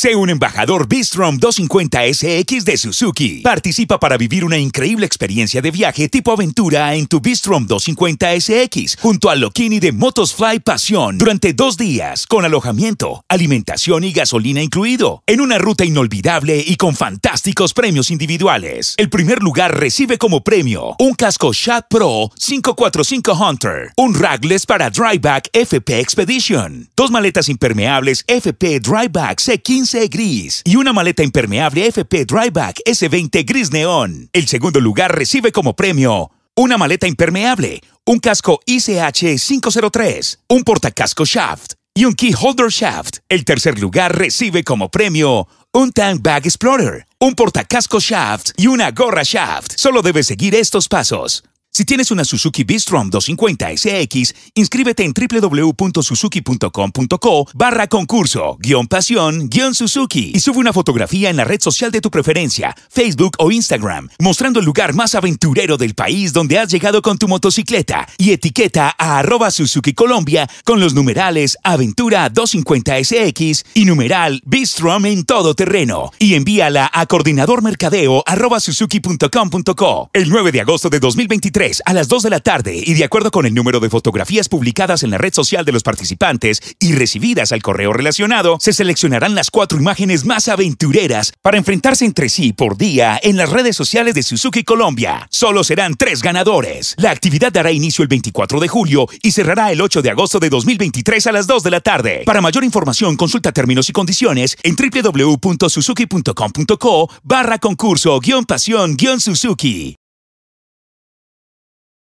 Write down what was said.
Sé un embajador Bistrom 250SX de Suzuki. Participa para vivir una increíble experiencia de viaje tipo aventura en tu Bistrom 250SX junto al Lokini de Motosfly Fly Pasión durante dos días con alojamiento, alimentación y gasolina incluido. En una ruta inolvidable y con fantásticos premios individuales. El primer lugar recibe como premio un casco Shad Pro 545 Hunter, un Ragless para Dryback FP Expedition, dos maletas impermeables FP Dryback C15 gris y una maleta impermeable FP Dryback S20 gris neón. El segundo lugar recibe como premio una maleta impermeable, un casco ICH 503, un portacasco shaft y un key holder shaft. El tercer lugar recibe como premio un tank bag explorer, un portacasco shaft y una gorra shaft. Solo debes seguir estos pasos. Si tienes una Suzuki Bistrom 250 SX, inscríbete en www.suzuki.com.co barra concurso, guión pasión, guión Suzuki y sube una fotografía en la red social de tu preferencia, Facebook o Instagram, mostrando el lugar más aventurero del país donde has llegado con tu motocicleta y etiqueta a arroba Suzuki Colombia con los numerales Aventura 250 SX y numeral Bistrom en todo terreno y envíala a coordinadormercadeo arroba suzuki.com.co el 9 de agosto de 2023 a las 2 de la tarde y de acuerdo con el número de fotografías publicadas en la red social de los participantes y recibidas al correo relacionado, se seleccionarán las cuatro imágenes más aventureras para enfrentarse entre sí por día en las redes sociales de Suzuki Colombia. Solo serán tres ganadores. La actividad dará inicio el 24 de julio y cerrará el 8 de agosto de 2023 a las 2 de la tarde. Para mayor información, consulta términos y condiciones en www.suzuki.com.co barra concurso guión pasión Suzuki.